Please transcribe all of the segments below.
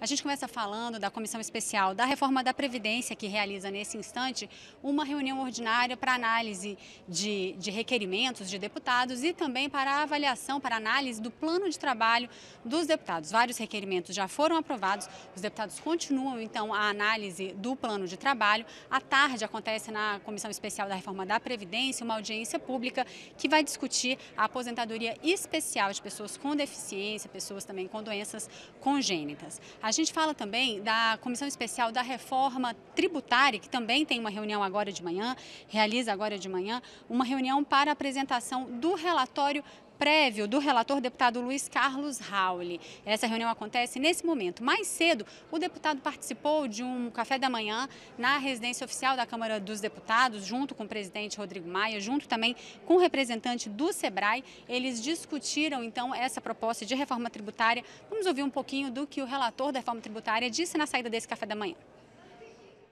A gente começa falando da Comissão Especial da Reforma da Previdência, que realiza nesse instante uma reunião ordinária para análise de, de requerimentos de deputados e também para avaliação, para análise do plano de trabalho dos deputados. Vários requerimentos já foram aprovados, os deputados continuam então a análise do plano de trabalho. À tarde acontece na Comissão Especial da Reforma da Previdência uma audiência pública que vai discutir a aposentadoria especial de pessoas com deficiência, pessoas também com doenças congênitas. A a gente fala também da Comissão Especial da Reforma Tributária, que também tem uma reunião agora de manhã, realiza agora de manhã, uma reunião para apresentação do relatório prévio do relator deputado Luiz Carlos Rauli. Essa reunião acontece nesse momento. Mais cedo, o deputado participou de um café da manhã na residência oficial da Câmara dos Deputados, junto com o presidente Rodrigo Maia, junto também com o representante do SEBRAE. Eles discutiram, então, essa proposta de reforma tributária. Vamos ouvir um pouquinho do que o relator da reforma tributária disse na saída desse café da manhã.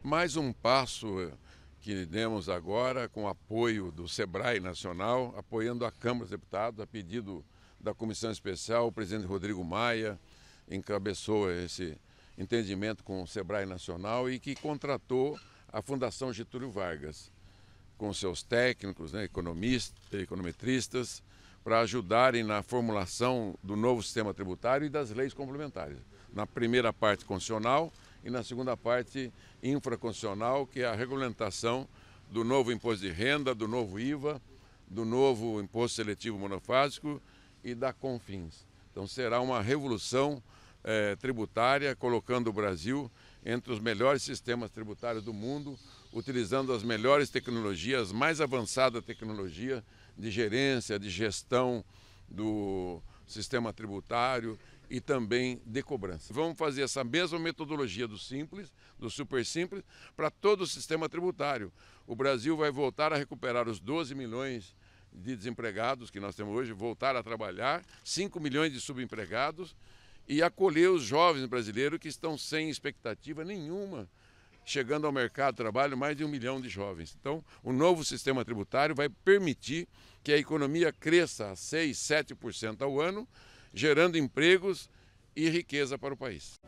Mais um passo eh, que demos agora com apoio do SEBRAE Nacional, apoiando a Câmara dos Deputados, a pedido da Comissão Especial, o presidente Rodrigo Maia encabeçou esse entendimento com o SEBRAE Nacional e que contratou a Fundação Getúlio Vargas, com seus técnicos, né, economistas, econometristas, para ajudarem na formulação do novo sistema tributário e das leis complementares. Na primeira parte constitucional, e na segunda parte infraconstitucional, que é a regulamentação do novo imposto de renda, do novo IVA, do novo imposto seletivo monofásico e da CONFINS. Então será uma revolução eh, tributária, colocando o Brasil entre os melhores sistemas tributários do mundo, utilizando as melhores tecnologias, mais avançada tecnologia de gerência, de gestão do sistema tributário e também de cobrança. Vamos fazer essa mesma metodologia do simples, do super simples, para todo o sistema tributário. O Brasil vai voltar a recuperar os 12 milhões de desempregados que nós temos hoje, voltar a trabalhar, 5 milhões de subempregados e acolher os jovens brasileiros que estão sem expectativa nenhuma chegando ao mercado de trabalho mais de um milhão de jovens. Então, o novo sistema tributário vai permitir que a economia cresça a 6, 7% ao ano gerando empregos e riqueza para o país.